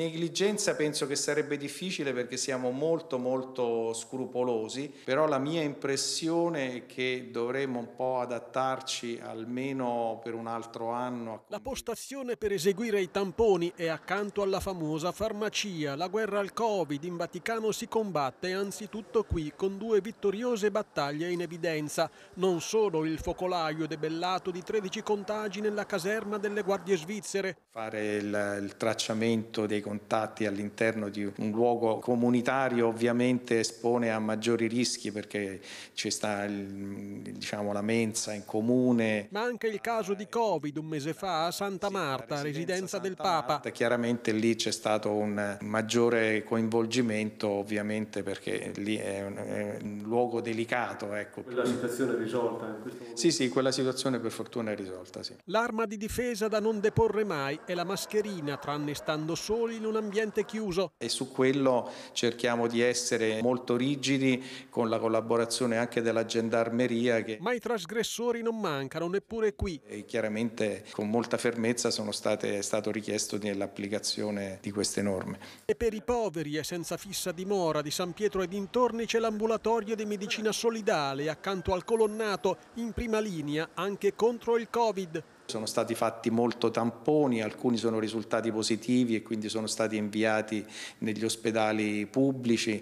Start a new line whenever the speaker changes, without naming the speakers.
Negligenza penso che sarebbe difficile perché siamo molto molto scrupolosi, però la mia impressione è che dovremmo un po' adattarci almeno per un altro anno.
La postazione per eseguire i tamponi è accanto alla famosa farmacia. La guerra al Covid in Vaticano si combatte anzitutto qui con due vittoriose battaglie in evidenza. Non solo il focolaio debellato di 13 contagi nella caserma delle guardie svizzere.
Fare il, il tracciamento dei contagi contatti all'interno di un luogo comunitario ovviamente espone a maggiori rischi perché ci sta diciamo, la mensa in comune. Ma
anche il caso di Covid un mese fa a Santa Marta, sì, residenza, residenza Santa del
Papa. chiaramente lì c'è stato un maggiore coinvolgimento ovviamente perché lì è un, è un luogo delicato. Ecco. Quella situazione
è risolta? In questo
momento. sì, sì, quella situazione per fortuna è risolta. Sì.
L'arma di difesa da non deporre mai è la mascherina, tranne stando soli soli in un ambiente chiuso.
E su quello cerchiamo di essere molto rigidi con la collaborazione anche della gendarmeria. Che... Ma i trasgressori non mancano neppure qui. E chiaramente con molta fermezza state, è stato richiesto l'applicazione di queste norme.
E per i poveri e senza fissa dimora di San Pietro e dintorni c'è l'ambulatorio di medicina solidale accanto al colonnato in prima linea anche contro il Covid.
Sono stati fatti molto tamponi, alcuni sono risultati positivi e quindi sono stati inviati negli ospedali pubblici.